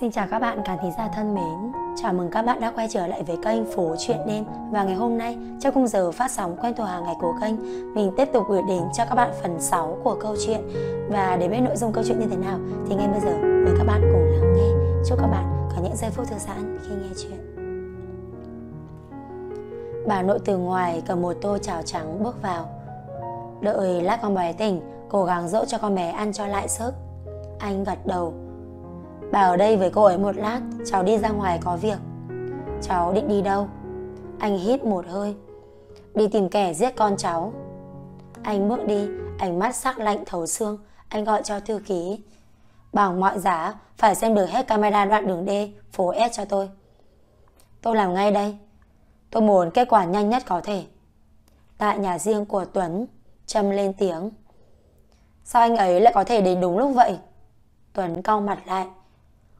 Xin chào các bạn cả thính gia thân mến Chào mừng các bạn đã quay trở lại với kênh Phố Chuyện Đêm Và ngày hôm nay, trong khung giờ phát sóng quen thuộc hàng ngày của kênh Mình tiếp tục gửi đến cho các bạn phần 6 của câu chuyện Và để biết nội dung câu chuyện như thế nào Thì ngay bây giờ, mời các bạn cùng lắng nghe Chúc các bạn có những giây phút thư giãn khi nghe chuyện Bà nội từ ngoài cầm một tô chảo trắng bước vào Đợi lát con bé tỉnh, cố gắng dỗ cho con bé ăn cho lại sức Anh gật đầu, Bà ở đây với cô ấy một lát Cháu đi ra ngoài có việc Cháu định đi đâu Anh hít một hơi Đi tìm kẻ giết con cháu Anh bước đi Ánh mắt sắc lạnh thấu xương Anh gọi cho thư ký Bằng mọi giá phải xem được hết camera đoạn đường D Phố S cho tôi Tôi làm ngay đây Tôi muốn kết quả nhanh nhất có thể Tại nhà riêng của Tuấn Trâm lên tiếng Sao anh ấy lại có thể đến đúng lúc vậy Tuấn cau mặt lại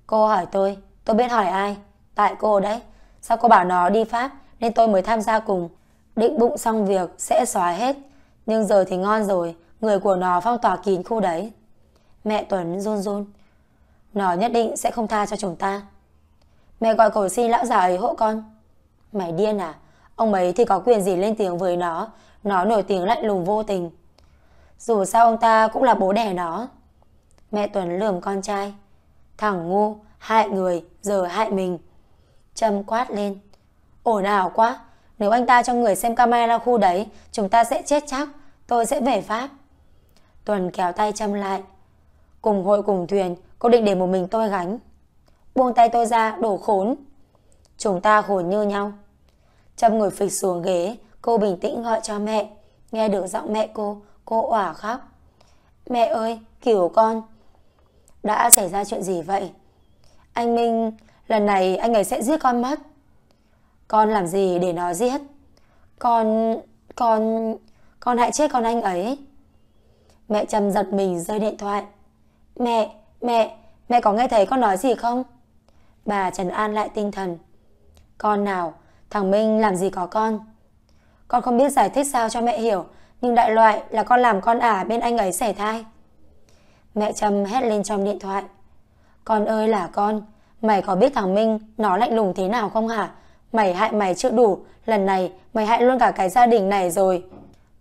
Cô hỏi tôi, tôi biết hỏi ai? Tại cô đấy. Sao cô bảo nó đi Pháp nên tôi mới tham gia cùng. Định bụng xong việc sẽ xóa hết. Nhưng giờ thì ngon rồi, người của nó phong tỏa kín khu đấy. Mẹ Tuấn run run. Nó nhất định sẽ không tha cho chúng ta. Mẹ gọi cầu xin lão già ấy hộ con. Mày điên à? Ông ấy thì có quyền gì lên tiếng với nó. Nó nổi tiếng lạnh lùng vô tình. Dù sao ông ta cũng là bố đẻ nó. Mẹ Tuấn lườm con trai. Thằng ngu, hại người, giờ hại mình. Trâm quát lên. Ổn ảo quá, nếu anh ta cho người xem camera khu đấy, chúng ta sẽ chết chắc, tôi sẽ về Pháp. Tuần kéo tay Trâm lại. Cùng hội cùng thuyền, cô định để một mình tôi gánh. Buông tay tôi ra, đổ khốn. Chúng ta khổn như nhau. Trâm ngồi phịch xuống ghế, cô bình tĩnh gọi cho mẹ. Nghe được giọng mẹ cô, cô òa khóc. Mẹ ơi, cứu con, đã xảy ra chuyện gì vậy? Anh Minh, lần này anh ấy sẽ giết con mất. Con làm gì để nó giết? Con... con... con hại chết con anh ấy. Mẹ Trầm giật mình rơi điện thoại. Mẹ, mẹ, mẹ có nghe thấy con nói gì không? Bà Trần An lại tinh thần. Con nào, thằng Minh làm gì có con? Con không biết giải thích sao cho mẹ hiểu, nhưng đại loại là con làm con ả bên anh ấy sẻ thai. Mẹ Trâm hét lên trong điện thoại. Con ơi là con, mày có biết thằng Minh nó lạnh lùng thế nào không hả? Mày hại mày chưa đủ, lần này mày hại luôn cả cái gia đình này rồi.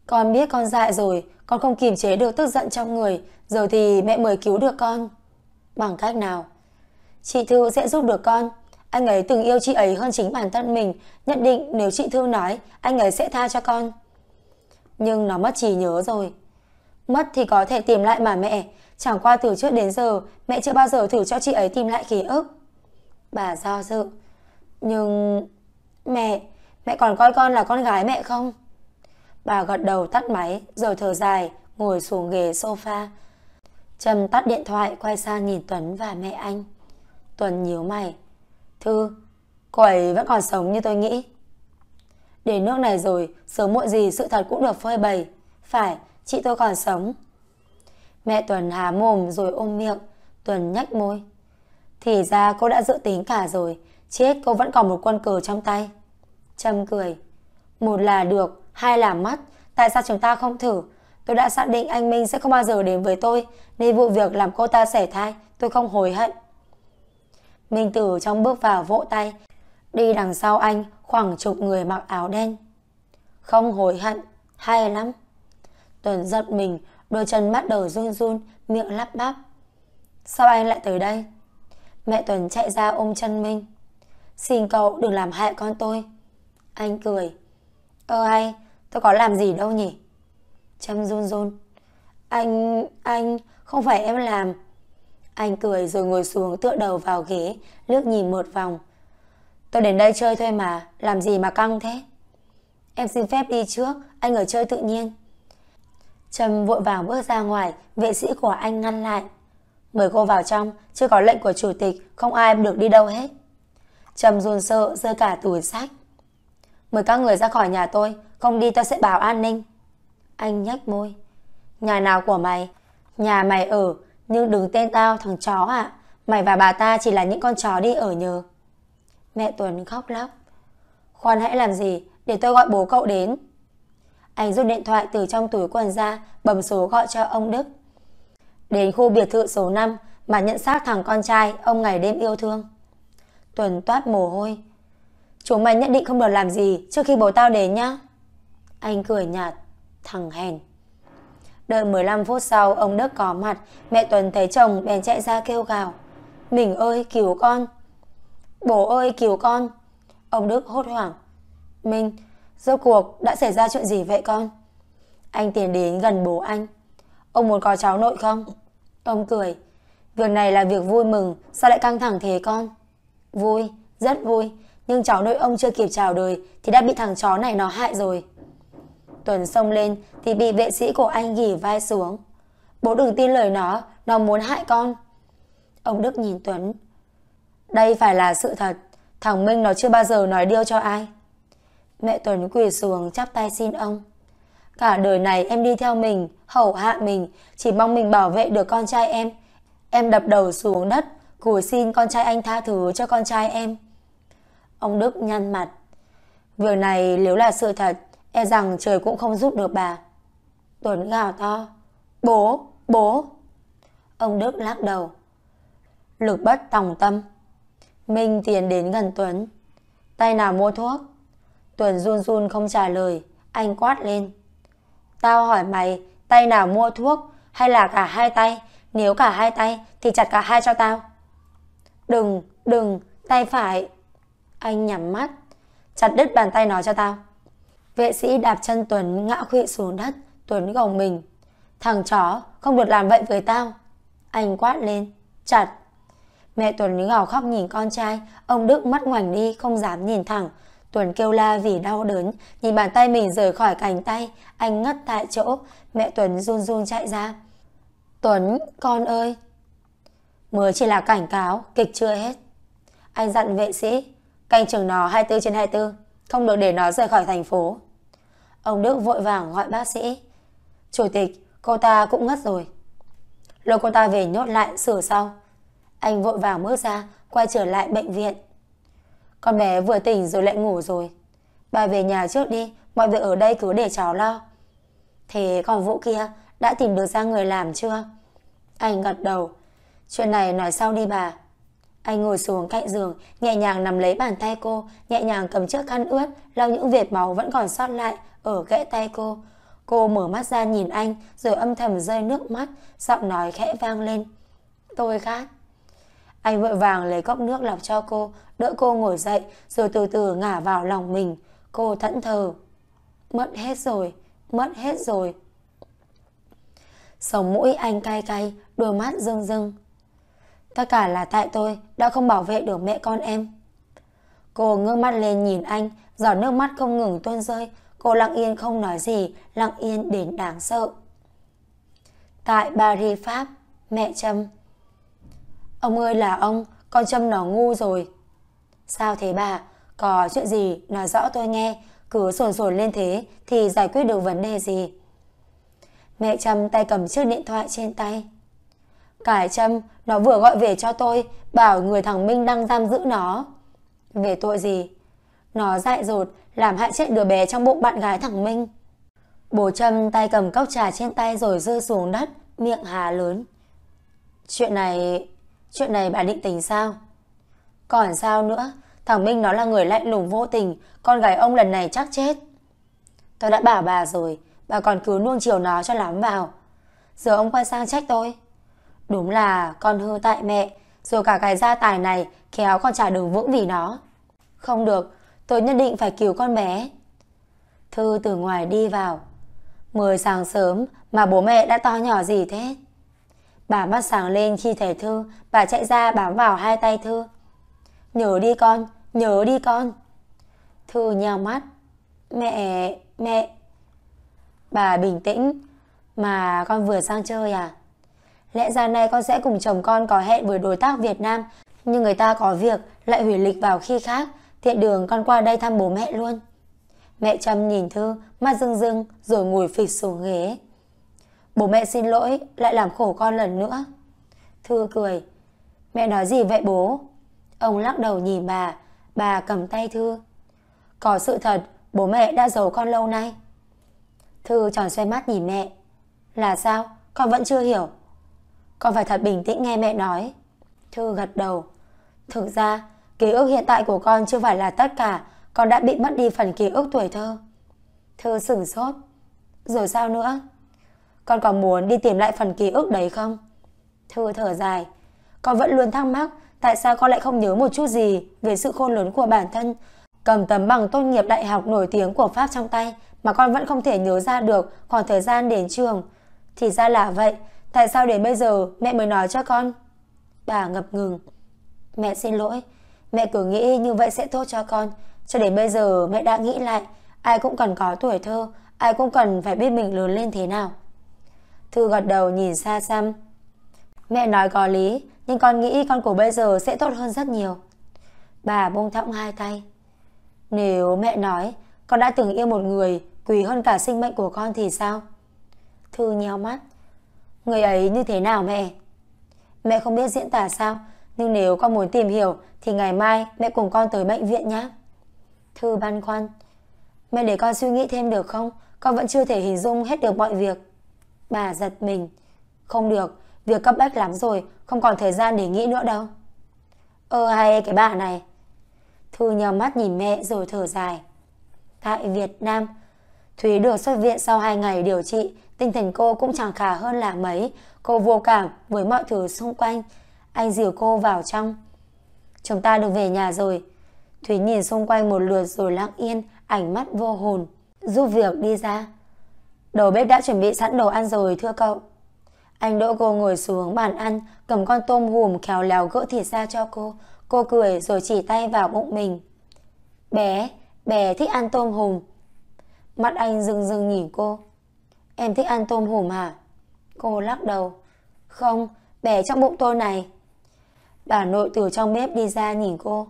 Con biết con dại rồi, con không kiềm chế được tức giận trong người, giờ thì mẹ mới cứu được con. Bằng cách nào? Chị Thư sẽ giúp được con. Anh ấy từng yêu chị ấy hơn chính bản thân mình, nhận định nếu chị Thư nói, anh ấy sẽ tha cho con. Nhưng nó mất trí nhớ rồi. Mất thì có thể tìm lại mà mẹ, Chẳng qua từ trước đến giờ Mẹ chưa bao giờ thử cho chị ấy tìm lại ký ức Bà do dự Nhưng... Mẹ, mẹ còn coi con là con gái mẹ không? Bà gật đầu tắt máy Rồi thở dài Ngồi xuống ghế sofa Trầm tắt điện thoại quay sang nhìn Tuấn và mẹ anh Tuấn nhíu mày Thư, cô ấy vẫn còn sống như tôi nghĩ Đến nước này rồi Sớm muộn gì sự thật cũng được phơi bày Phải, chị tôi còn sống Mẹ Tuần hà mồm rồi ôm miệng, Tuần nhách môi. Thì ra cô đã dự tính cả rồi, chết cô vẫn còn một quân cờ trong tay. Trâm cười. Một là được, hai là mất, tại sao chúng ta không thử? Tôi đã xác định anh Minh sẽ không bao giờ đến với tôi, nên vụ việc làm cô ta sẻ thai, tôi không hối hận. Minh Tử trong bước vào vỗ tay, đi đằng sau anh khoảng chục người mặc áo đen. Không hối hận, hay lắm. Tuần giật mình, Đôi chân bắt đầu run run Miệng lắp bắp Sao anh lại tới đây Mẹ Tuấn chạy ra ôm chân Minh Xin cậu đừng làm hại con tôi Anh cười Ơ hay tôi có làm gì đâu nhỉ Trâm run run Anh, anh, không phải em làm Anh cười rồi ngồi xuống tựa đầu vào ghế Lướt nhìn một vòng Tôi đến đây chơi thôi mà Làm gì mà căng thế Em xin phép đi trước Anh ở chơi tự nhiên Trâm vội vàng bước ra ngoài, vệ sĩ của anh ngăn lại. Mời cô vào trong, chưa có lệnh của chủ tịch, không ai được đi đâu hết. Trầm run sợ, rơi cả tủi sách. Mời các người ra khỏi nhà tôi, không đi tôi sẽ bảo an ninh. Anh nhếch môi. Nhà nào của mày? Nhà mày ở, nhưng đứng tên tao thằng chó ạ. Mày và bà ta chỉ là những con chó đi ở nhờ. Mẹ Tuấn khóc lóc. Khoan hãy làm gì, để tôi gọi bố cậu đến. Anh rút điện thoại từ trong túi quần ra, bấm số gọi cho ông Đức. Đến khu biệt thự số 5 mà nhận xác thằng con trai ông ngày đêm yêu thương. Tuần toát mồ hôi. Chúng mày nhất định không được làm gì trước khi bố tao đến nhá. Anh cười nhạt, thằng hèn. Đợi 15 phút sau ông Đức có mặt, mẹ Tuần thấy chồng bèn chạy ra kêu gào. Mình ơi cứu con Bố ơi cứu con Ông Đức hốt hoảng Mình Rốt cuộc đã xảy ra chuyện gì vậy con? Anh tiến đến gần bố anh. Ông muốn có cháu nội không? Ông cười. Việc này là việc vui mừng, sao lại căng thẳng thế con? Vui, rất vui, nhưng cháu nội ông chưa kịp chào đời thì đã bị thằng chó này nó hại rồi. Tuần xông lên thì bị vệ sĩ của anh gỉ vai xuống. Bố đừng tin lời nó, nó muốn hại con. Ông Đức nhìn Tuấn. Đây phải là sự thật, thằng Minh nó chưa bao giờ nói điêu cho ai. Mẹ Tuấn quỳ xuống chắp tay xin ông. Cả đời này em đi theo mình, hầu hạ mình, chỉ mong mình bảo vệ được con trai em. Em đập đầu xuống đất, cùi xin con trai anh tha thứ cho con trai em. Ông Đức nhăn mặt. Việc này nếu là sự thật, e rằng trời cũng không giúp được bà. Tuấn gào to. Bố, bố. Ông Đức lắc đầu. Lực bất tòng tâm. Minh tiến đến gần Tuấn. Tay nào mua thuốc? Tuần run run không trả lời, anh quát lên. Tao hỏi mày, tay nào mua thuốc hay là cả hai tay? Nếu cả hai tay thì chặt cả hai cho tao. Đừng, đừng, tay phải. Anh nhắm mắt, chặt đứt bàn tay nó cho tao. Vệ sĩ đạp chân Tuấn ngã khụy xuống đất, Tuấn gồng mình. Thằng chó, không được làm vậy với tao. Anh quát lên, chặt. Mẹ Tuấn gào khóc nhìn con trai, ông Đức mắt ngoảnh đi không dám nhìn thẳng, Tuấn kêu la vì đau đớn, nhìn bàn tay mình rời khỏi cánh tay, anh ngất tại chỗ, mẹ Tuấn run run chạy ra. Tuấn, con ơi! Mới chỉ là cảnh cáo, kịch chưa hết. Anh dặn vệ sĩ, canh chừng nó 24 trên 24, không được để nó rời khỏi thành phố. Ông Đức vội vàng gọi bác sĩ. Chủ tịch, cô ta cũng ngất rồi. Lôi cô ta về nhốt lại sửa sau. Anh vội vàng bước ra, quay trở lại bệnh viện. Con bé vừa tỉnh rồi lại ngủ rồi Bà về nhà trước đi Mọi việc ở đây cứ để cháu lo Thế còn vụ kia Đã tìm được ra người làm chưa Anh gật đầu Chuyện này nói sau đi bà Anh ngồi xuống cạnh giường Nhẹ nhàng nắm lấy bàn tay cô Nhẹ nhàng cầm chiếc khăn ướt Lau những vệt máu vẫn còn sót lại Ở gãy tay cô Cô mở mắt ra nhìn anh Rồi âm thầm rơi nước mắt Giọng nói khẽ vang lên Tôi khát anh vội vàng lấy cốc nước lọc cho cô đỡ cô ngồi dậy rồi từ từ ngả vào lòng mình. Cô thẫn thờ. Mất hết rồi, mất hết rồi. Sống mũi anh cay cay, đôi mắt rưng rưng. Tất cả là tại tôi đã không bảo vệ được mẹ con em. Cô ngước mắt lên nhìn anh, giọt nước mắt không ngừng tuôn rơi. Cô lặng yên không nói gì, lặng yên đến đáng sợ. Tại Paris, Pháp, mẹ Trâm. Ông ơi là ông, con Trâm nó ngu rồi. Sao thế bà? Có chuyện gì nói rõ tôi nghe, cứ sồn sồn lên thế thì giải quyết được vấn đề gì? Mẹ Trâm tay cầm chiếc điện thoại trên tay. Cải Trâm, nó vừa gọi về cho tôi, bảo người thằng Minh đang giam giữ nó. Về tội gì? Nó dại dột, làm hại chết đứa bé trong bụng bạn gái thằng Minh. Bố Trâm tay cầm cốc trà trên tay rồi rơi xuống đất, miệng hà lớn. Chuyện này... chuyện này bà định tính sao? Còn sao nữa, thằng Minh nó là người lạnh lùng vô tình, con gái ông lần này chắc chết. Tôi đã bảo bà rồi, bà còn cứ nuông chiều nó cho lắm vào. Giờ ông quay sang trách tôi. Đúng là con hư tại mẹ, rồi cả cái gia tài này khéo con trả đường vững vì nó. Không được, tôi nhất định phải cứu con bé. Thư từ ngoài đi vào. Mười sáng sớm mà bố mẹ đã to nhỏ gì thế? Bà mắt sáng lên khi thấy Thư, bà chạy ra bám vào hai tay Thư, Nhớ đi con, nhớ đi con. Thư nheo mắt. Mẹ, mẹ. Bà bình tĩnh. Mà con vừa sang chơi à? Lẽ ra nay con sẽ cùng chồng con có hẹn với đối tác Việt Nam Nhưng người ta có việc lại hủy lịch vào khi khác Thiện đường con qua đây thăm bố mẹ luôn Mẹ Trâm nhìn Thư mắt rưng rưng rồi ngồi phịch xuống ghế Bố mẹ xin lỗi lại làm khổ con lần nữa Thư cười Mẹ nói gì vậy bố Ông lắc đầu nhìn bà, bà cầm tay Thư. Có sự thật, bố mẹ đã giấu con lâu nay. Thư tròn xoay mắt nhìn mẹ. Là sao? Con vẫn chưa hiểu. Con phải thật bình tĩnh nghe mẹ nói. Thư gật đầu. Thực ra, ký ức hiện tại của con chưa phải là tất cả, con đã bị mất đi phần ký ức tuổi thơ. Thư sửng sốt. Rồi sao nữa? Con có muốn đi tìm lại phần ký ức đấy không? Thư thở dài. Con vẫn luôn thắc mắc tại sao con lại không nhớ một chút gì về sự khôn lớn của bản thân? Cầm tấm bằng tốt nghiệp đại học nổi tiếng của Pháp trong tay mà con vẫn không thể nhớ ra được khoảng thời gian đến trường. Thì ra là vậy, tại sao đến bây giờ mẹ mới nói cho con? Bà ngập ngừng. Mẹ xin lỗi, mẹ cứ nghĩ như vậy sẽ tốt cho con. Cho đến bây giờ mẹ đã nghĩ lại, ai cũng cần có tuổi thơ, ai cũng cần phải biết mình lớn lên thế nào. Thư gật đầu nhìn xa xăm, Mẹ nói có lý Nhưng con nghĩ con của bây giờ sẽ tốt hơn rất nhiều Bà buông thõng hai tay Nếu mẹ nói Con đã từng yêu một người Quý hơn cả sinh mệnh của con thì sao Thư nheo mắt Người ấy như thế nào mẹ Mẹ không biết diễn tả sao Nhưng nếu con muốn tìm hiểu Thì ngày mai mẹ cùng con tới bệnh viện nhé Thư băn khoăn Mẹ để con suy nghĩ thêm được không Con vẫn chưa thể hình dung hết được mọi việc Bà giật mình Không được Việc cấp bách lắm rồi, không còn thời gian để nghĩ nữa đâu. Ơ hay cái bà này. Thư nhào mắt nhìn mẹ rồi thở dài. Tại Việt Nam, Thúy được xuất viện sau 2 ngày điều trị, tinh thần cô cũng chẳng khả hơn là mấy. Cô vô cảm với mọi thứ xung quanh. Anh dìu cô vào trong. Chúng ta được về nhà rồi. Thúy nhìn xung quanh một lượt rồi lặng yên, ánh mắt vô hồn. Giúp việc đi ra. Đầu bếp đã chuẩn bị sẵn đồ ăn rồi thưa cậu. Anh đỗ cô ngồi xuống bàn ăn, cầm con tôm hùm khéo léo gỡ thịt ra cho cô. Cô cười rồi chỉ tay vào bụng mình. Bé, bé thích ăn tôm hùm. Mắt anh rưng rưng nhìn cô. Em thích ăn tôm hùm hả? Cô lắc đầu. Không, bé trong bụng tôi này. Bà nội từ trong bếp đi ra nhìn cô.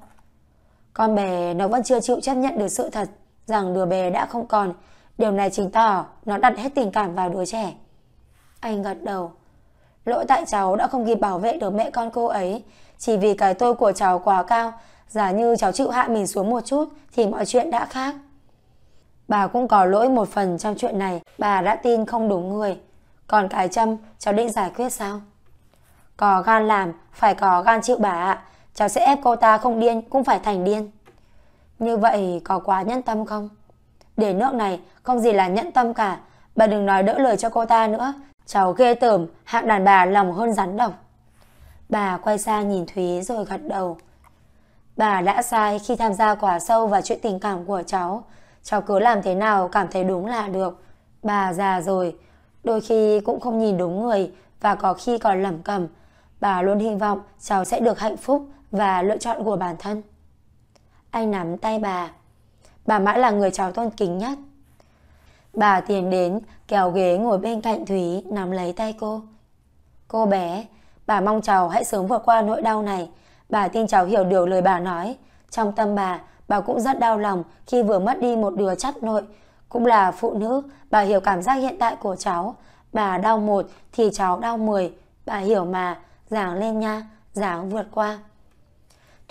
Con bé nó vẫn chưa chịu chấp nhận được sự thật rằng đứa bé đã không còn. Điều này chứng tỏ nó đặt hết tình cảm vào đứa trẻ. Anh gật đầu. Lỗi tại cháu đã không kịp bảo vệ được mẹ con cô ấy Chỉ vì cái tôi của cháu quá cao Giả như cháu chịu hạ mình xuống một chút Thì mọi chuyện đã khác Bà cũng có lỗi một phần trong chuyện này Bà đã tin không đúng người Còn cái châm cháu định giải quyết sao Có gan làm Phải có gan chịu bà ạ Cháu sẽ ép cô ta không điên cũng phải thành điên Như vậy có quá nhẫn tâm không Để nước này không gì là nhẫn tâm cả Bà đừng nói đỡ lời cho cô ta nữa Cháu ghê tởm, hạng đàn bà lòng hơn rắn độc. Bà quay sang nhìn Thúy rồi gật đầu. Bà đã sai khi tham gia quả sâu vào chuyện tình cảm của cháu. Cháu cứ làm thế nào cảm thấy đúng là được. Bà già rồi, đôi khi cũng không nhìn đúng người và có khi còn lẩm cẩm. Bà luôn hy vọng cháu sẽ được hạnh phúc và lựa chọn của bản thân. Anh nắm tay bà. Bà mãi là người cháu tôn kính nhất. Bà tiến đến, kéo ghế ngồi bên cạnh Thúy, nắm lấy tay cô. Cô bé, bà mong cháu hãy sớm vượt qua nỗi đau này. Bà tin cháu hiểu được lời bà nói. Trong tâm bà, bà cũng rất đau lòng khi vừa mất đi một đứa chắt nội. Cũng là phụ nữ, bà hiểu cảm giác hiện tại của cháu. Bà đau một thì cháu đau mười. Bà hiểu mà, giảng lên nha, giảng vượt qua.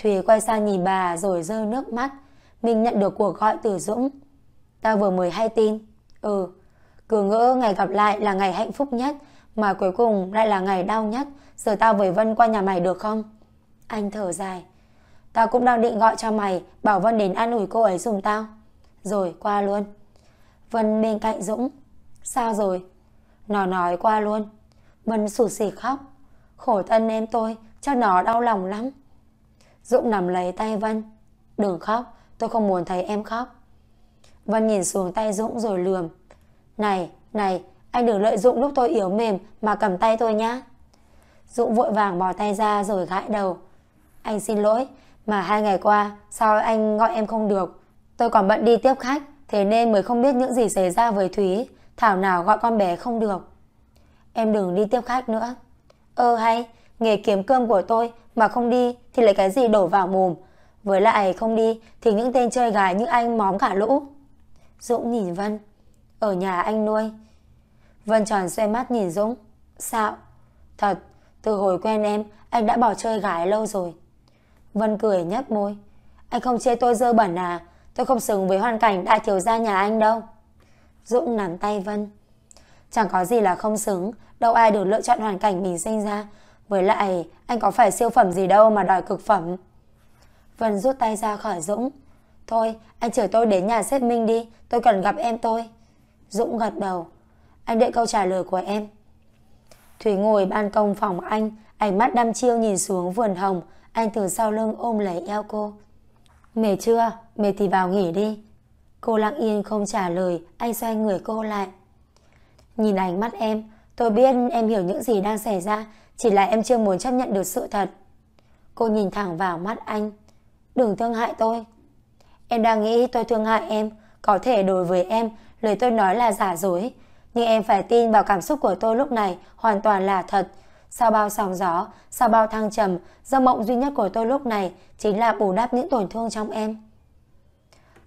Thùy quay sang nhìn bà rồi rơi nước mắt. Mình nhận được cuộc gọi từ Dũng. Tao vừa mới hay tin. Ừ, cứ ngỡ ngày gặp lại là ngày hạnh phúc nhất, mà cuối cùng lại là ngày đau nhất, giờ tao với Vân qua nhà mày được không? Anh thở dài. Tao cũng đang định gọi cho mày, bảo Vân đến an ủi cô ấy dùm tao. Rồi qua luôn. Vân bên cạnh Dũng. Sao rồi? Nó nói qua luôn. Vân sụt sỉ khóc. Khổ thân em tôi, cho nó đau lòng lắm. Dũng nằm lấy tay Vân. Đừng khóc, tôi không muốn thấy em khóc. Vân nhìn xuống tay Dũng rồi lườm. Này, này, anh đừng lợi dụng lúc tôi yếu mềm mà cầm tay tôi nhá. Dũng vội vàng bỏ tay ra rồi gãi đầu. Anh xin lỗi, mà hai ngày qua sao anh gọi em không được. Tôi còn bận đi tiếp khách, thế nên mới không biết những gì xảy ra với Thúy. Thảo nào gọi con bé không được. Em đừng đi tiếp khách nữa. Ơ hay, nghề kiếm cơm của tôi mà không đi thì lấy cái gì đổ vào mồm. Với lại không đi thì những tên chơi gái như anh móm cả lũ. Dũng nhìn Vân Ở nhà anh nuôi Vân tròn xoay mắt nhìn Dũng Sao? Thật, từ hồi quen em Anh đã bỏ chơi gái lâu rồi Vân cười nhấp môi Anh không chê tôi dơ bẩn à Tôi không xứng với hoàn cảnh đại thiếu gia nhà anh đâu Dũng nắm tay Vân Chẳng có gì là không xứng Đâu ai được lựa chọn hoàn cảnh mình sinh ra Với lại anh có phải siêu phẩm gì đâu mà đòi cực phẩm Vân rút tay ra khỏi Dũng Thôi, anh chở tôi đến nhà sếp Minh đi, tôi cần gặp em tôi. Dũng gật đầu. Anh đợi câu trả lời của em. Thủy ngồi ban công phòng anh, ánh mắt đăm chiêu nhìn xuống vườn hồng, anh từ sau lưng ôm lấy eo cô. Mệt chưa? Mệt thì vào nghỉ đi. Cô lặng yên không trả lời, anh xoay người cô lại. Nhìn ánh mắt em, tôi biết em hiểu những gì đang xảy ra, chỉ là em chưa muốn chấp nhận được sự thật. Cô nhìn thẳng vào mắt anh. Đừng thương hại tôi, Em đang nghĩ tôi thương hại em, có thể đối với em, lời tôi nói là giả dối. Nhưng em phải tin vào cảm xúc của tôi lúc này hoàn toàn là thật. Sau bao sóng gió, sau bao thăng trầm, giấc mộng duy nhất của tôi lúc này chính là bù đắp những tổn thương trong em.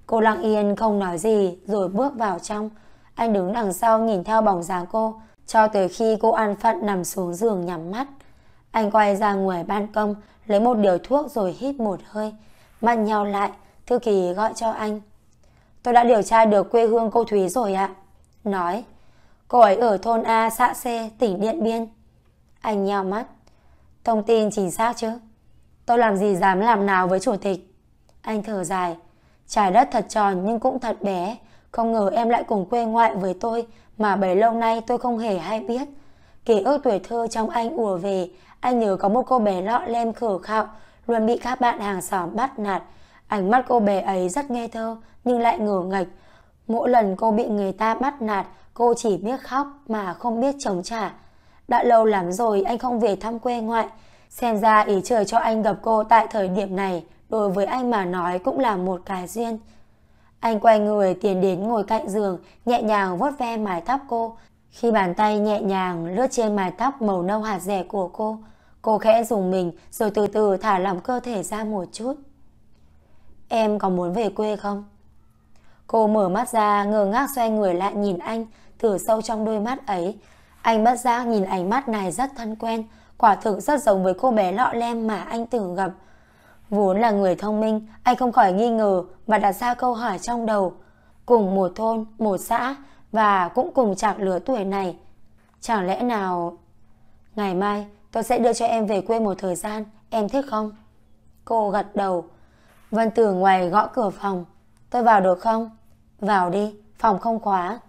Cô lặng yên không nói gì rồi bước vào trong. Anh đứng đằng sau nhìn theo bóng dáng cô cho tới khi cô an phận nằm xuống giường nhắm mắt. Anh quay ra ngoài ban công lấy một điều thuốc rồi hít một hơi. Mặt nhau lại, Thư Kỳ gọi cho anh. Tôi đã điều tra được quê hương cô Thúy rồi ạ. Nói, cô ấy ở thôn A, xã C, tỉnh Điện Biên. Anh nheo mắt. Thông tin chính xác chứ? Tôi làm gì dám làm nào với chủ tịch? Anh thở dài. Trái đất thật tròn nhưng cũng thật bé. Không ngờ em lại cùng quê ngoại với tôi mà bấy lâu nay tôi không hề hay biết. Ký ức tuổi thơ trong anh ùa về, anh nhớ có một cô bé lọ lem khở khạo, luôn bị các bạn hàng xóm bắt nạt, Ánh mắt cô bé ấy rất nghe thơ nhưng lại ngửa ngạch. Mỗi lần cô bị người ta bắt nạt, cô chỉ biết khóc mà không biết chống trả. Đã lâu lắm rồi anh không về thăm quê ngoại. Xem ra ý trời cho anh gặp cô tại thời điểm này đối với anh mà nói cũng là một cái duyên. Anh quay người tiến đến ngồi cạnh giường, nhẹ nhàng vuốt ve mái tóc cô. Khi bàn tay nhẹ nhàng lướt trên mái tóc màu nâu hạt rẻ của cô, cô khẽ dùng mình rồi từ từ thả lỏng cơ thể ra một chút. Em có muốn về quê không? Cô mở mắt ra ngơ ngác xoay người lại nhìn anh thử sâu trong đôi mắt ấy Anh bất giác nhìn ánh mắt này rất thân quen Quả thực rất giống với cô bé lọ lem mà anh từng gặp Vốn là người thông minh Anh không khỏi nghi ngờ Và đặt ra câu hỏi trong đầu Cùng một thôn, một xã Và cũng cùng chạc lứa tuổi này Chẳng lẽ nào Ngày mai tôi sẽ đưa cho em về quê một thời gian Em thích không? Cô gật đầu Vân Tử ngoài gõ cửa phòng Tôi vào được không? Vào đi, phòng không khóa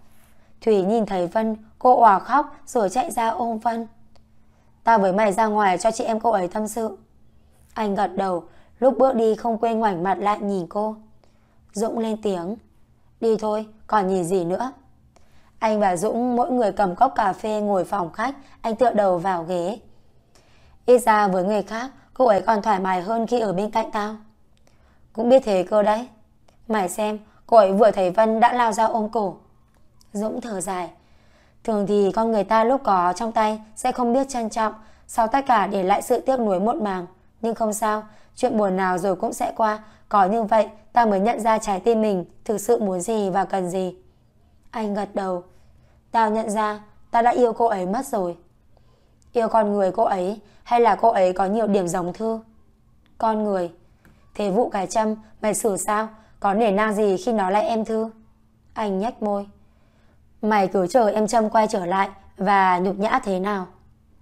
Thủy nhìn thấy Vân, cô òa khóc Rồi chạy ra ôm Vân Tao với mày ra ngoài cho chị em cô ấy tâm sự Anh gật đầu Lúc bước đi không quên ngoảnh mặt lại nhìn cô Dũng lên tiếng Đi thôi, còn nhìn gì nữa Anh và Dũng mỗi người cầm cốc cà phê ngồi phòng khách Anh tựa đầu vào ghế Ít ra với người khác Cô ấy còn thoải mái hơn khi ở bên cạnh tao cũng biết thế cơ đấy Mày xem cô ấy vừa thấy Vân đã lao ra ôm cổ Dũng thở dài Thường thì con người ta lúc có trong tay Sẽ không biết trân trọng Sau tất cả để lại sự tiếc nuối muộn màng Nhưng không sao Chuyện buồn nào rồi cũng sẽ qua Có như vậy ta mới nhận ra trái tim mình Thực sự muốn gì và cần gì Anh gật đầu Tao nhận ra ta đã yêu cô ấy mất rồi Yêu con người cô ấy Hay là cô ấy có nhiều điểm giống thư Con người Thế vụ cái châm, mày xử sao? Có nể nang gì khi nó lại em thư? Anh nhách môi. Mày cứ chờ em châm quay trở lại và nhục nhã thế nào?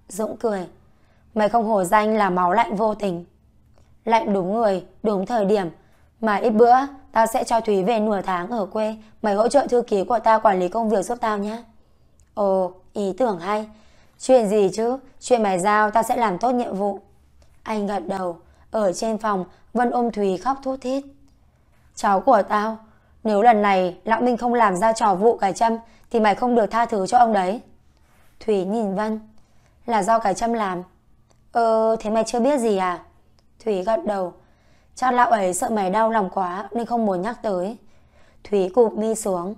Dũng cười. Mày không hổ danh là máu lạnh vô tình. Lạnh đúng người, đúng thời điểm. Mà ít bữa, tao sẽ cho Thúy về nửa tháng ở quê. Mày hỗ trợ thư ký của tao quản lý công việc giúp tao nhé. Ồ, ý tưởng hay. Chuyện gì chứ? Chuyện mày giao tao sẽ làm tốt nhiệm vụ. Anh gật đầu. Ở trên phòng, Vân ôm Thùy khóc thút thít. Cháu của tao, nếu lần này Lão Minh không làm ra trò vụ cải châm thì mày không được tha thứ cho ông đấy. thủy nhìn Vân, là do cải châm làm. Ờ, thế mày chưa biết gì à? thủy gật đầu. Chắc lão ấy sợ mày đau lòng quá nên không muốn nhắc tới. thủy cụp mi xuống.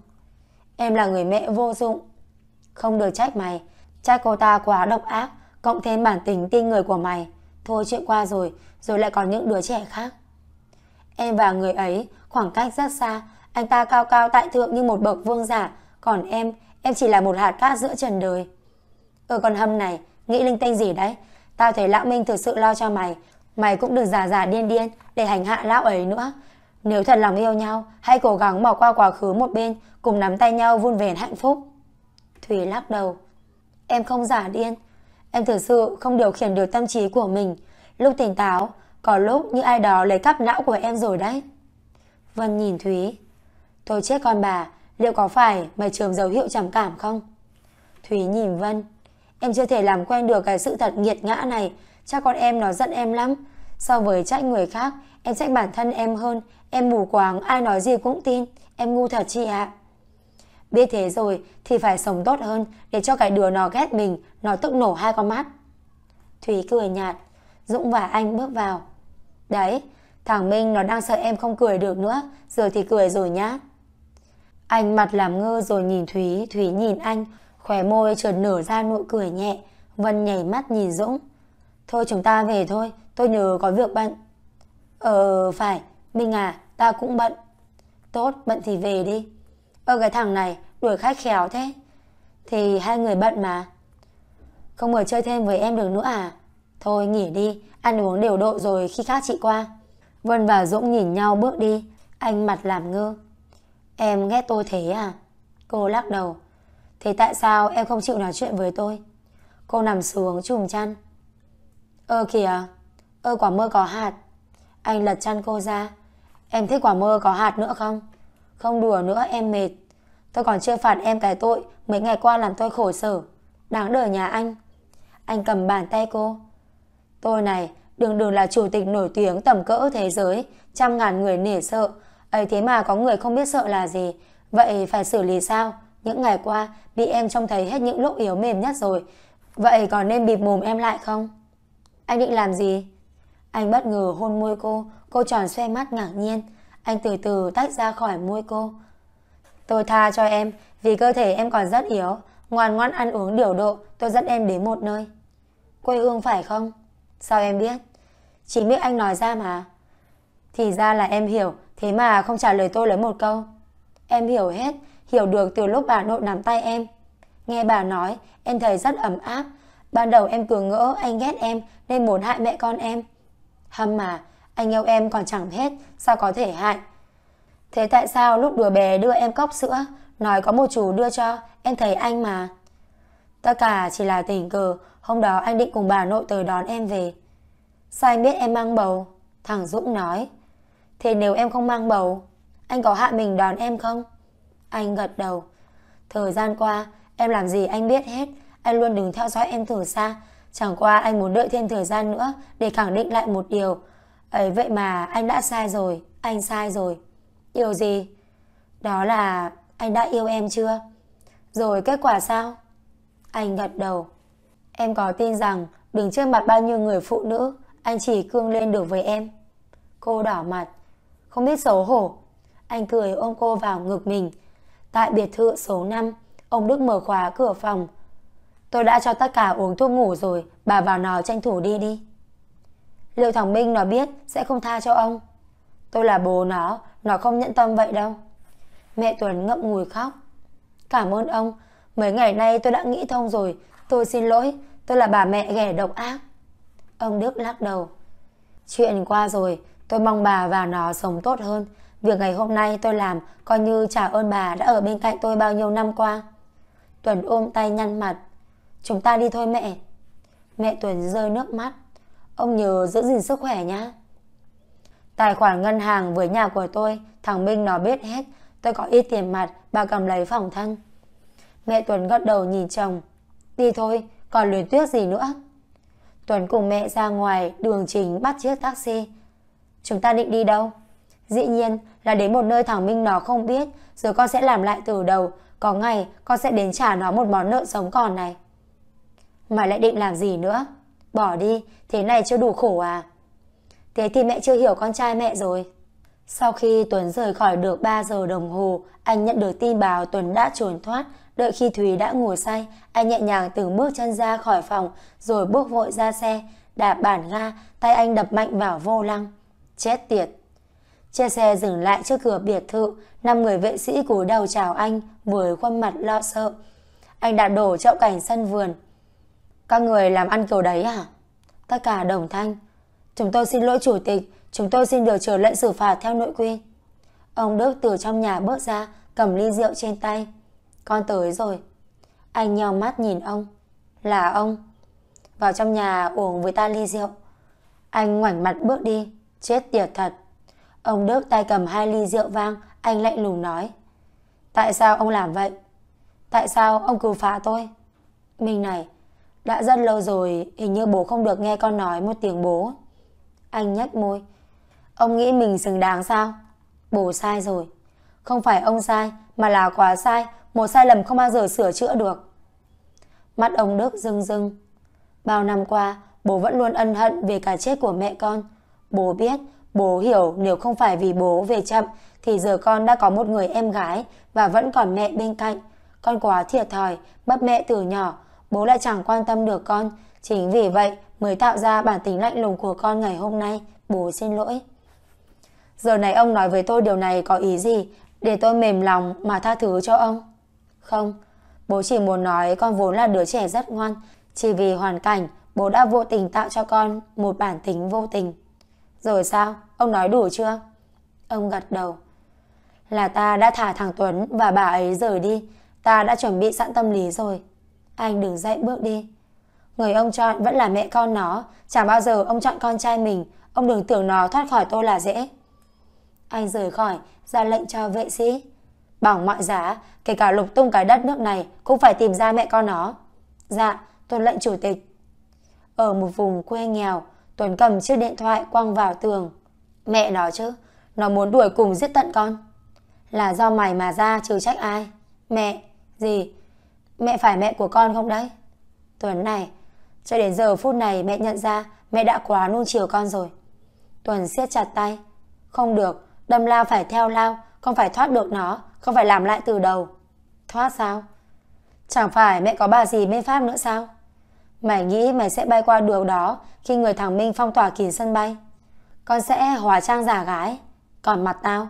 Em là người mẹ vô dụng. Không được trách mày. Trách cô ta quá độc ác, cộng thêm bản tính tin người của mày. Thôi chuyện qua rồi, rồi lại còn những đứa trẻ khác Em và người ấy khoảng cách rất xa Anh ta cao cao tại thượng như một bậc vương giả Còn em, em chỉ là một hạt cát giữa trần đời Ở con hâm này, nghĩ linh tinh gì đấy Tao thấy lão Minh thực sự lo cho mày Mày cũng đừng giả giả điên điên Để hành hạ lão ấy nữa Nếu thật lòng yêu nhau Hãy cố gắng bỏ qua quá khứ một bên Cùng nắm tay nhau vun vền hạnh phúc thủy lắc đầu Em không giả điên Em thực sự không điều khiển được tâm trí của mình Lúc tỉnh táo, có lúc như ai đó lấy cắp não của em rồi đấy. Vân nhìn Thúy. Tôi chết con bà, liệu có phải mày trường dấu hiệu trầm cảm không? Thúy nhìn Vân. Em chưa thể làm quen được cái sự thật nghiệt ngã này. Chắc con em nó giận em lắm. So với trách người khác, em trách bản thân em hơn. Em mù quáng, ai nói gì cũng tin. Em ngu thật chị ạ. À. Biết thế rồi thì phải sống tốt hơn để cho cái đứa nó ghét mình, nó tức nổ hai con mắt. Thúy cười nhạt. Dũng và anh bước vào. Đấy, thằng Minh nó đang sợ em không cười được nữa, giờ thì cười rồi nhá. Anh mặt làm ngơ rồi nhìn Thúy, Thúy nhìn anh, khóe môi chợt nở ra nụ cười nhẹ, Vân nhảy mắt nhìn Dũng. Thôi chúng ta về thôi, tôi nhớ có việc bận. Ờ, phải, Minh à, ta cũng bận. Tốt, bận thì về đi. Ơ cái thằng này, đuổi khách khéo thế. Thì hai người bận mà. Không ở chơi thêm với em được nữa à? Thôi nghỉ đi, ăn uống đều độ rồi khi khác chị qua. Vân và Dũng nhìn nhau bước đi, anh mặt làm ngơ. Em ghét tôi thế à? Cô lắc đầu. Thế tại sao em không chịu nói chuyện với tôi? Cô nằm xuống chùm chăn. Ơ kìa, ơ quả mơ có hạt. Anh lật chăn cô ra. Em thích quả mơ có hạt nữa không? Không đùa nữa em mệt. Tôi còn chưa phạt em cái tội mấy ngày qua làm tôi khổ sở. Đáng đời nhà anh. Anh cầm bàn tay cô. Tôi này, đường đường là chủ tịch nổi tiếng tầm cỡ thế giới, trăm ngàn người nể sợ. ấy thế mà có người không biết sợ là gì, vậy phải xử lý sao? Những ngày qua, bị em trông thấy hết những lúc yếu mềm nhất rồi, vậy còn nên bịp mồm em lại không? Anh định làm gì? Anh bất ngờ hôn môi cô, cô tròn xoe mắt ngạc nhiên. Anh từ từ tách ra khỏi môi cô. Tôi tha cho em, vì cơ thể em còn rất yếu. Ngoan ngoãn ăn uống điều độ, tôi dẫn em đến một nơi. Quê hương phải không? Sao em biết? chỉ biết anh nói ra mà. Thì ra là em hiểu, thế mà không trả lời tôi lấy một câu. Em hiểu hết, hiểu được từ lúc bà nội nắm tay em. Nghe bà nói, em thấy rất ấm áp. Ban đầu em cứ ngỡ anh ghét em nên muốn hại mẹ con em. Hâm mà, anh yêu em còn chẳng hết, sao có thể hại? Thế tại sao lúc đùa bé đưa em cốc sữa, nói có một chú đưa cho, em thấy anh mà. Tất cả chỉ là tình cờ Hôm đó anh định cùng bà nội tới đón em về Sao anh biết em mang bầu Thằng Dũng nói Thế nếu em không mang bầu Anh có hạ mình đón em không Anh gật đầu Thời gian qua em làm gì anh biết hết Anh luôn đứng theo dõi em từ xa Chẳng qua anh muốn đợi thêm thời gian nữa Để khẳng định lại một điều ấy vậy mà anh đã sai rồi Anh sai rồi Điều gì Đó là anh đã yêu em chưa Rồi kết quả sao anh gật đầu. Em có tin rằng đứng trước mặt bao nhiêu người phụ nữ, anh chỉ cương lên được với em. Cô đỏ mặt, không biết xấu hổ. Anh cười ôm cô vào ngực mình. Tại biệt thự số 5, ông Đức mở khóa cửa phòng. Tôi đã cho tất cả uống thuốc ngủ rồi, bà vào nó tranh thủ đi đi. Liệu thằng Minh nó biết sẽ không tha cho ông. Tôi là bố nó, nó không nhận tâm vậy đâu. Mẹ Tuấn ngậm ngùi khóc. Cảm ơn ông Mấy ngày nay tôi đã nghĩ thông rồi Tôi xin lỗi Tôi là bà mẹ ghẻ độc ác Ông Đức lắc đầu Chuyện qua rồi Tôi mong bà và nó sống tốt hơn Việc ngày hôm nay tôi làm Coi như trả ơn bà đã ở bên cạnh tôi bao nhiêu năm qua Tuấn ôm tay nhăn mặt Chúng ta đi thôi mẹ Mẹ Tuấn rơi nước mắt Ông nhớ giữ gìn sức khỏe nhá Tài khoản ngân hàng với nhà của tôi Thằng Minh nó biết hết Tôi có ít tiền mặt Bà cầm lấy phòng thân Mẹ Tuấn gật đầu nhìn chồng Đi thôi, còn luyến tuyết gì nữa Tuấn cùng mẹ ra ngoài đường chính bắt chiếc taxi Chúng ta định đi đâu? Dĩ nhiên là đến một nơi thằng Minh nó không biết Rồi con sẽ làm lại từ đầu Có ngày con sẽ đến trả nó một món nợ sống còn này Mày lại định làm gì nữa? Bỏ đi, thế này chưa đủ khổ à? Thế thì mẹ chưa hiểu con trai mẹ rồi Sau khi Tuấn rời khỏi được 3 giờ đồng hồ Anh nhận được tin báo Tuấn đã trốn thoát Đợi khi Thúy đã ngủ say, anh nhẹ nhàng từng bước chân ra khỏi phòng, rồi bước vội ra xe, đạp bản ga, tay anh đập mạnh vào vô lăng. Chết tiệt! Chiếc xe dừng lại trước cửa biệt thự, năm người vệ sĩ cúi đầu chào anh với khuôn mặt lo sợ. Anh đã đổ chậu cảnh sân vườn. Các người làm ăn kiểu đấy à? Tất cả đồng thanh. Chúng tôi xin lỗi chủ tịch, chúng tôi xin được trở lệnh xử phạt theo nội quy. Ông Đức từ trong nhà bước ra, cầm ly rượu trên tay. Con tới rồi. Anh nheo mắt nhìn ông. Là ông. Vào trong nhà uống với ta ly rượu. Anh ngoảnh mặt bước đi. Chết tiệt thật. Ông đớp tay cầm hai ly rượu vang. Anh lạnh lùng nói. Tại sao ông làm vậy? Tại sao ông cứ phá tôi? Mình này, đã rất lâu rồi hình như bố không được nghe con nói một tiếng bố. Anh nhếch môi. Ông nghĩ mình xứng đáng sao? Bố sai rồi. Không phải ông sai mà là quá sai một sai lầm không bao giờ sửa chữa được. Mắt ông Đức rưng rưng. Bao năm qua, bố vẫn luôn ân hận về cái chết của mẹ con. Bố biết, bố hiểu nếu không phải vì bố về chậm thì giờ con đã có một người em gái và vẫn còn mẹ bên cạnh. Con quá thiệt thòi, mất mẹ từ nhỏ, bố lại chẳng quan tâm được con. Chính vì vậy mới tạo ra bản tính lạnh lùng của con ngày hôm nay. Bố xin lỗi. Giờ này ông nói với tôi điều này có ý gì để tôi mềm lòng mà tha thứ cho ông. Không, bố chỉ muốn nói con vốn là đứa trẻ rất ngoan, chỉ vì hoàn cảnh bố đã vô tình tạo cho con một bản tính vô tình. Rồi sao, ông nói đủ chưa? Ông gật đầu. Là ta đã thả thằng Tuấn và bà ấy rời đi, ta đã chuẩn bị sẵn tâm lý rồi. Anh đừng dậy bước đi. Người ông chọn vẫn là mẹ con nó, chẳng bao giờ ông chọn con trai mình, ông đừng tưởng nó thoát khỏi tôi là dễ. Anh rời khỏi, ra lệnh cho vệ sĩ. Bằng mọi giá, kể cả lục tung cái đất nước này cũng phải tìm ra mẹ con nó. Dạ, Tuần lệnh chủ tịch. Ở một vùng quê nghèo, Tuấn cầm chiếc điện thoại quăng vào tường. Mẹ nó chứ, nó muốn đuổi cùng giết tận con. Là do mày mà ra trừ trách ai? Mẹ, gì? Mẹ phải mẹ của con không đấy? Tuấn này, cho đến giờ phút này mẹ nhận ra mẹ đã quá nuông chiều con rồi. Tuấn siết chặt tay. Không được, đâm lao phải theo lao, không phải thoát được nó. Con phải làm lại từ đầu Thoát sao Chẳng phải mẹ có bà gì bên Pháp nữa sao Mày nghĩ mày sẽ bay qua đường đó Khi người thằng Minh phong tỏa kín sân bay Con sẽ hòa trang giả gái Còn mặt tao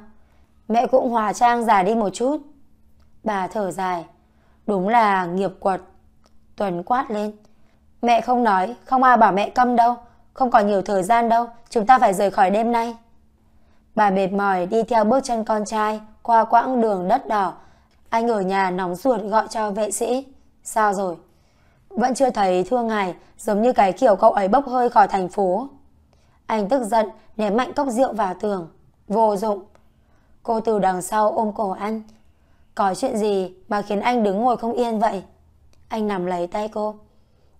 Mẹ cũng hòa trang giả đi một chút Bà thở dài Đúng là nghiệp quật tuần quát lên Mẹ không nói, không ai bảo mẹ câm đâu Không còn nhiều thời gian đâu Chúng ta phải rời khỏi đêm nay Bà mệt mỏi đi theo bước chân con trai qua quãng đường đất đỏ. Anh ở nhà nóng ruột gọi cho vệ sĩ. Sao rồi? Vẫn chưa thấy thưa ngài, giống như cái kiểu cậu ấy bốc hơi khỏi thành phố. Anh tức giận, ném mạnh cốc rượu vào tường. Vô dụng. Cô từ đằng sau ôm cổ anh. Có chuyện gì mà khiến anh đứng ngồi không yên vậy? Anh nằm lấy tay cô.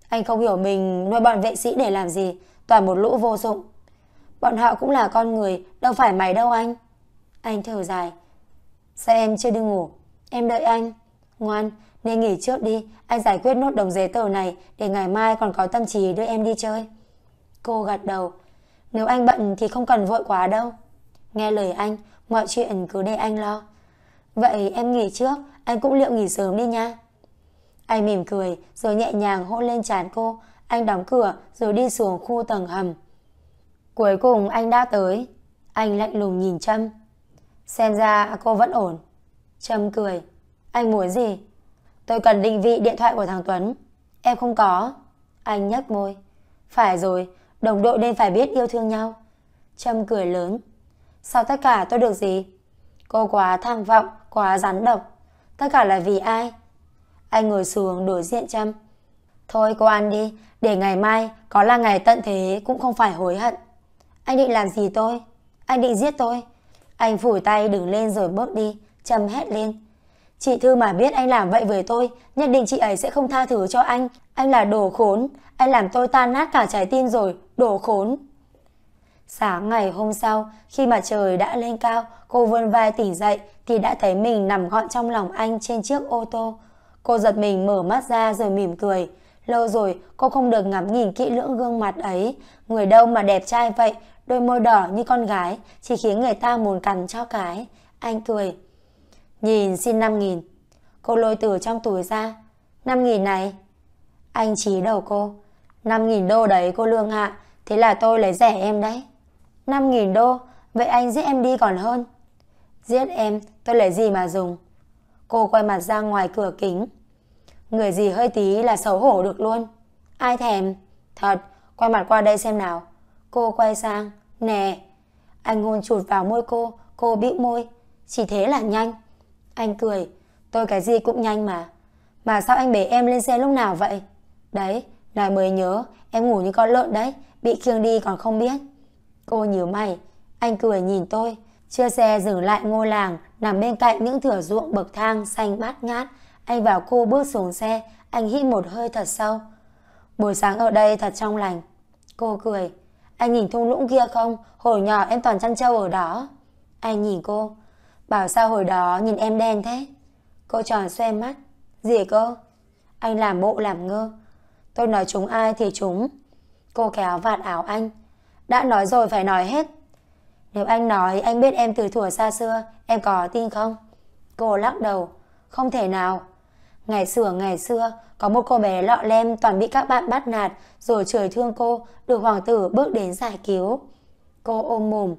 Anh không hiểu mình nuôi bọn vệ sĩ để làm gì, toàn một lũ vô dụng. Bọn họ cũng là con người, đâu phải mày đâu anh. Anh thở dài. Sao em chưa đi ngủ? Em đợi anh. Ngoan, nên nghỉ trước đi, anh giải quyết nốt đồng giấy tờ này để ngày mai còn có tâm trí đưa em đi chơi. Cô gật đầu. Nếu anh bận thì không cần vội quá đâu. Nghe lời anh, mọi chuyện cứ để anh lo. Vậy em nghỉ trước, anh cũng liệu nghỉ sớm đi nha. Anh mỉm cười rồi nhẹ nhàng hôn lên trán cô, anh đóng cửa rồi đi xuống khu tầng hầm. Cuối cùng anh đã tới Anh lạnh lùng nhìn Trâm Xem ra cô vẫn ổn Trâm cười Anh muốn gì Tôi cần định vị điện thoại của thằng Tuấn Em không có Anh nhếch môi Phải rồi Đồng đội nên phải biết yêu thương nhau Trâm cười lớn Sao tất cả tôi được gì Cô quá tham vọng Quá rắn độc Tất cả là vì ai Anh ngồi xuống đối diện Trâm Thôi cô ăn đi Để ngày mai Có là ngày tận thế Cũng không phải hối hận anh định làm gì tôi? Anh định giết tôi? Anh phủi tay đứng lên rồi bước đi, châm hét lên. Chị Thư mà biết anh làm vậy với tôi, nhất định chị ấy sẽ không tha thứ cho anh. Anh là đồ khốn, anh làm tôi tan nát cả trái tim rồi, đồ khốn. Sáng ngày hôm sau, khi mà trời đã lên cao, cô vươn vai tỉnh dậy thì đã thấy mình nằm gọn trong lòng anh trên chiếc ô tô. Cô giật mình mở mắt ra rồi mỉm cười. Lâu rồi cô không được ngắm nhìn kỹ lưỡng gương mặt ấy, người đâu mà đẹp trai vậy, Đôi môi đỏ như con gái Chỉ khiến người ta muốn cắn cho cái Anh cười Nhìn xin 5 nghìn Cô lôi từ trong túi ra 5 nghìn này Anh trí đầu cô 5 nghìn đô đấy cô lương hạ Thế là tôi lấy rẻ em đấy 5 nghìn đô Vậy anh giết em đi còn hơn Giết em tôi lấy gì mà dùng Cô quay mặt ra ngoài cửa kính Người gì hơi tí là xấu hổ được luôn Ai thèm Thật quay mặt qua đây xem nào Cô quay sang, nè. Anh hôn chụt vào môi cô, cô bĩu môi. Chỉ thế là nhanh. Anh cười, tôi cái gì cũng nhanh mà. Mà sao anh bế em lên xe lúc nào vậy? Đấy, này mới nhớ, em ngủ như con lợn đấy, bị khiêng đi còn không biết. Cô nhíu mày, anh cười nhìn tôi. chưa xe dừng lại ngôi làng, nằm bên cạnh những thửa ruộng bậc thang xanh bát ngát. Anh vào cô bước xuống xe, anh hít một hơi thật sâu. Buổi sáng ở đây thật trong lành. Cô cười. Anh nhìn thung lũng kia không? Hồi nhỏ em toàn chăn trâu ở đó. Anh nhìn cô. Bảo sao hồi đó nhìn em đen thế? Cô tròn xoe mắt. Gì cơ? Anh làm bộ làm ngơ. Tôi nói chúng ai thì chúng. Cô kéo vạt áo anh. Đã nói rồi phải nói hết. Nếu anh nói anh biết em từ thuở xa xưa, em có tin không? Cô lắc đầu. Không thể nào. Ngày xưa ngày xưa, có một cô bé lọ lem toàn bị các bạn bắt nạt rồi trời thương cô, được hoàng tử bước đến giải cứu. Cô ôm mồm,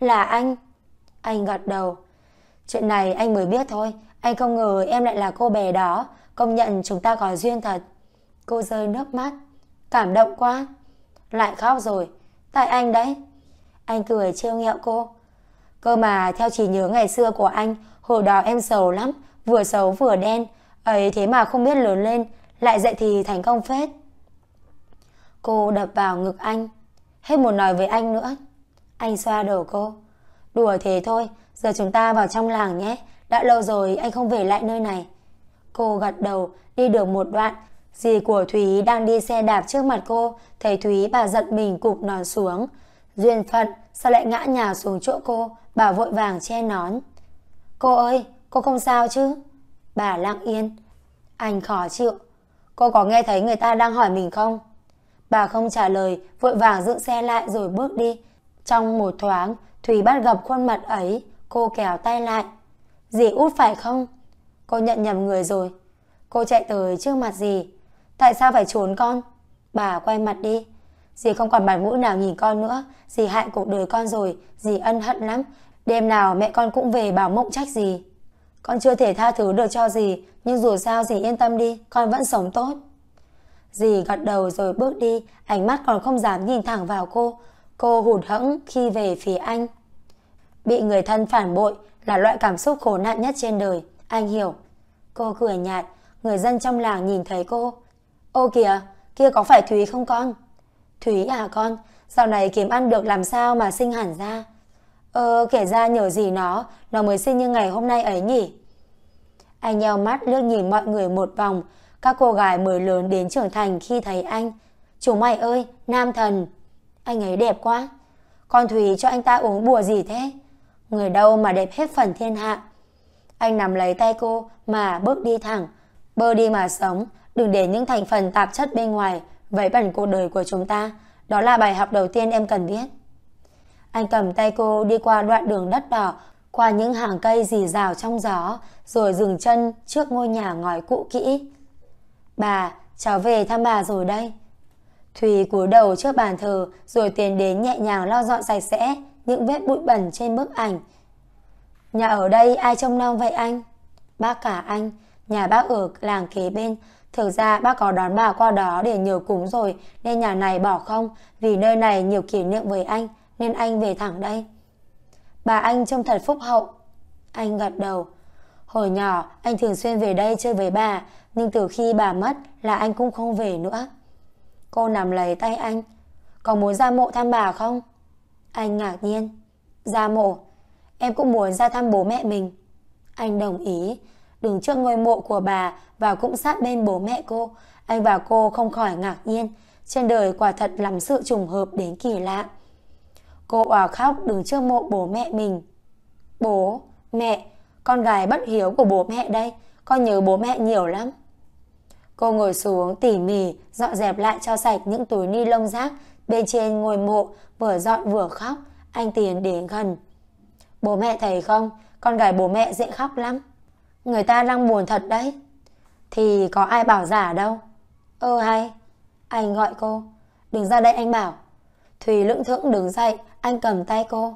là anh. Anh gật đầu. Chuyện này anh mới biết thôi, anh không ngờ em lại là cô bé đó, công nhận chúng ta có duyên thật. Cô rơi nước mắt, cảm động quá. Lại khóc rồi, tại anh đấy. Anh cười trêu nghẹo cô. Cơ mà theo chỉ nhớ ngày xưa của anh, hồi đó em giàu lắm, vừa xấu vừa đen, Ấy thế mà không biết lớn lên, lại dậy thì thành công phết. Cô đập vào ngực anh, hết muốn nói với anh nữa. Anh xoa đầu cô. Đùa thế thôi, giờ chúng ta vào trong làng nhé, đã lâu rồi anh không về lại nơi này. Cô gật đầu, đi được một đoạn, dì của Thúy đang đi xe đạp trước mặt cô, thấy Thúy bà giận mình cục nón xuống. Duyên phận, sao lại ngã nhà xuống chỗ cô, bà vội vàng che nón. Cô ơi, cô không sao chứ? Bà lặng Yên Anh khó chịu Cô có nghe thấy người ta đang hỏi mình không? Bà không trả lời Vội vàng dựng xe lại rồi bước đi Trong một thoáng thủy bắt gặp khuôn mặt ấy Cô kéo tay lại Dì út phải không? Cô nhận nhầm người rồi Cô chạy tới trước mặt dì Tại sao phải trốn con? Bà quay mặt đi Dì không còn bản mũi nào nhìn con nữa Dì hại cuộc đời con rồi Dì ân hận lắm Đêm nào mẹ con cũng về bảo mộng trách dì con chưa thể tha thứ được cho dì, nhưng dù sao dì yên tâm đi, con vẫn sống tốt. Dì gật đầu rồi bước đi, ánh mắt còn không dám nhìn thẳng vào cô. Cô hụt hẫng khi về phía anh. Bị người thân phản bội là loại cảm xúc khổ nạn nhất trên đời, anh hiểu. Cô cười nhạt, người dân trong làng nhìn thấy cô. Ô kìa, kia có phải Thúy không con? Thúy à con, sau này kiếm ăn được làm sao mà sinh hẳn ra? Ờ, kể ra nhờ gì nó, nó mới sinh như ngày hôm nay ấy nhỉ? Anh nheo mắt lướt nhìn mọi người một vòng, các cô gái mới lớn đến trưởng thành khi thấy anh. Chú mày ơi, nam thần, anh ấy đẹp quá. Con Thùy cho anh ta uống bùa gì thế? Người đâu mà đẹp hết phần thiên hạ. Anh nắm lấy tay cô mà bước đi thẳng, bơ đi mà sống, đừng để những thành phần tạp chất bên ngoài vấy bẩn cuộc đời của chúng ta. Đó là bài học đầu tiên em cần biết. Anh cầm tay cô đi qua đoạn đường đất đỏ, qua những hàng cây rì rào trong gió, rồi dừng chân trước ngôi nhà ngói cũ kỹ. Bà, cháu về thăm bà rồi đây. Thùy cúi đầu trước bàn thờ rồi tiến đến nhẹ nhàng lau dọn sạch sẽ những vết bụi bẩn trên bức ảnh. Nhà ở đây ai trông nom vậy anh? Bác cả anh, nhà bác ở làng kế bên. Thực ra bác có đón bà qua đó để nhờ cúng rồi nên nhà này bỏ không vì nơi này nhiều kỷ niệm với anh nên anh về thẳng đây. Bà anh trông thật phúc hậu. Anh gật đầu. Hồi nhỏ anh thường xuyên về đây chơi với bà, nhưng từ khi bà mất là anh cũng không về nữa. Cô nằm lấy tay anh. Có muốn ra mộ thăm bà không? Anh ngạc nhiên. Ra mộ. Em cũng muốn ra thăm bố mẹ mình. Anh đồng ý. Đứng trước ngôi mộ của bà và cũng sát bên bố mẹ cô. Anh và cô không khỏi ngạc nhiên. Trên đời quả thật làm sự trùng hợp đến kỳ lạ. Cô òa khóc đứng trước mộ bố mẹ mình Bố, mẹ Con gái bất hiếu của bố mẹ đây Con nhớ bố mẹ nhiều lắm Cô ngồi xuống tỉ mỉ Dọn dẹp lại cho sạch những túi ni lông rác Bên trên ngồi mộ Vừa dọn vừa khóc Anh Tiến đến gần Bố mẹ thấy không Con gái bố mẹ dễ khóc lắm Người ta đang buồn thật đấy Thì có ai bảo giả đâu Ơ hay Anh gọi cô Đừng ra đây anh bảo Thùy lưỡng thưởng đứng dậy anh cầm tay cô.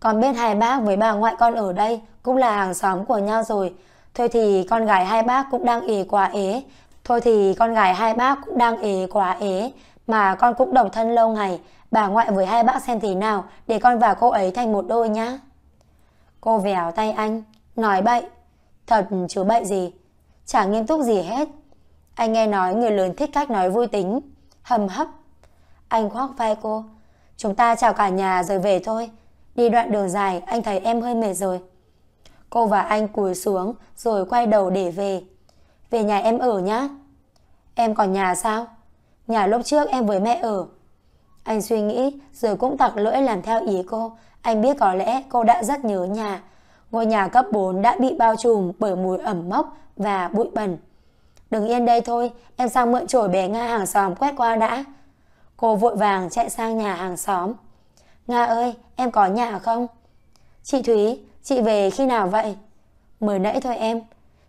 còn bên hai bác với bà ngoại con ở đây cũng là hàng xóm của nhau rồi. Thôi thì con gái hai bác cũng đang ế quá ế. Thôi thì con gái hai bác cũng đang ế quá ế. Mà con cũng độc thân lâu ngày. Bà ngoại với hai bác xem thế nào để con và cô ấy thành một đôi nhá. Cô vèo tay anh, nói bậy. Thật chứ bậy gì. Chả nghiêm túc gì hết. Anh nghe nói người lớn thích cách nói vui tính, hầm hấp. Anh khoác vai cô, Chúng ta chào cả nhà rồi về thôi. Đi đoạn đường dài, anh thấy em hơi mệt rồi. Cô và anh cúi xuống rồi quay đầu để về. Về nhà em ở nhá. Em còn nhà sao? Nhà lúc trước em với mẹ ở. Anh suy nghĩ rồi cũng tặc lưỡi làm theo ý cô. Anh biết có lẽ cô đã rất nhớ nhà. Ngôi nhà cấp 4 đã bị bao trùm bởi mùi ẩm mốc và bụi bẩn. Đừng yên đây thôi, em sang mượn chổi bé Nga hàng xóm quét qua đã. Cô vội vàng chạy sang nhà hàng xóm. Nga ơi, em có nhà không? Chị Thúy, chị về khi nào vậy? Mới nãy thôi em.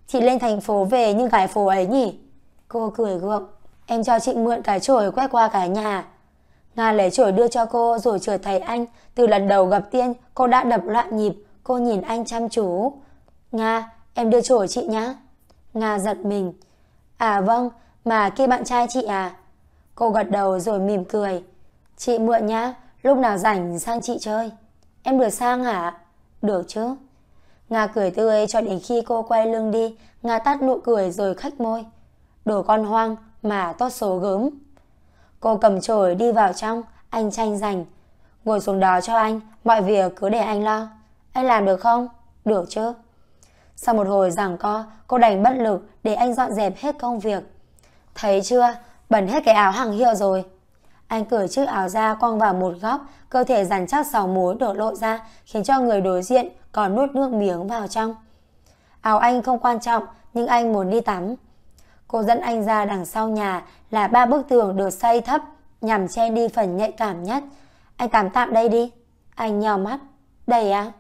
Chị lên thành phố về nhưng gái phố ấy nhỉ? Cô cười gượng. Em cho chị mượn cái chổi quét qua cả nhà. Nga lấy chổi đưa cho cô rồi chửi thầy anh. Từ lần đầu gặp Tiên, cô đã đập loạn nhịp. Cô nhìn anh chăm chú. Nga, em đưa chổi chị nhá. Nga giật mình. À vâng, mà kia bạn trai chị à? Cô gật đầu rồi mỉm cười. Chị mượn nhá, lúc nào rảnh sang chị chơi. Em được sang hả? Được chứ. Nga cười tươi cho đến khi cô quay lưng đi, Nga tắt nụ cười rồi khách môi. Đồ con hoang mà tốt số gớm. Cô cầm chổi đi vào trong, anh tranh giành. Ngồi xuống đó cho anh, mọi việc cứ để anh lo. Anh làm được không? Được chứ. Sau một hồi giảng co, cô đành bất lực để anh dọn dẹp hết công việc. Thấy chưa, bẩn hết cái áo hàng hiệu rồi. Anh cởi chiếc áo ra quăng vào một góc, cơ thể rắn chắc sáu múi đổ lộ ra, khiến cho người đối diện còn nuốt nước miếng vào trong. Áo anh không quan trọng, nhưng anh muốn đi tắm. Cô dẫn anh ra đằng sau nhà là ba bức tường được xây thấp nhằm che đi phần nhạy cảm nhất. Anh tắm tạm đây đi. Anh nhào mắt. Đây á à?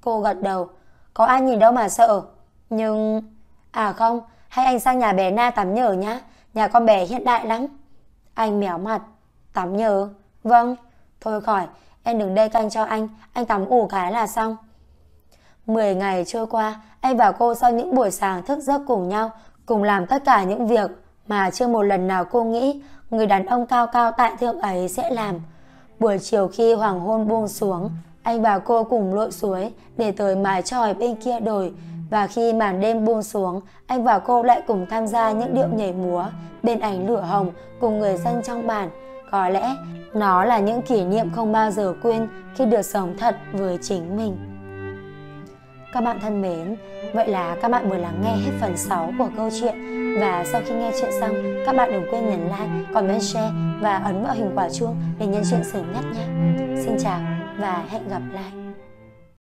Cô gật đầu. Có ai nhìn đâu mà sợ. Nhưng... À không, hay anh sang nhà bé Na tắm nhở nhá. Nhà con bé hiện đại lắm. Anh méo mặt. Tắm nhờ. Vâng. Thôi khỏi, em đừng đây canh cho anh. Anh tắm ủ cái là xong. Mười ngày trôi qua, anh và cô sau những buổi sáng thức giấc cùng nhau, cùng làm tất cả những việc mà chưa một lần nào cô nghĩ người đàn ông cao cao tại thượng ấy sẽ làm. Buổi chiều khi hoàng hôn buông xuống, anh và cô cùng lội suối để tới mái tròi bên kia đồi, và khi màn đêm buông xuống, anh và cô lại cùng tham gia những điệu nhảy múa bên ảnh lửa hồng cùng người dân trong bản. Có lẽ nó là những kỷ niệm không bao giờ quên khi được sống thật với chính mình. Các bạn thân mến, vậy là các bạn vừa lắng nghe hết phần 6 của câu chuyện và sau khi nghe chuyện xong, các bạn đừng quên nhấn like, comment, share và ấn vào hình quả chuông để nhận chuyện sớm nhất nhé. Xin chào và hẹn gặp lại.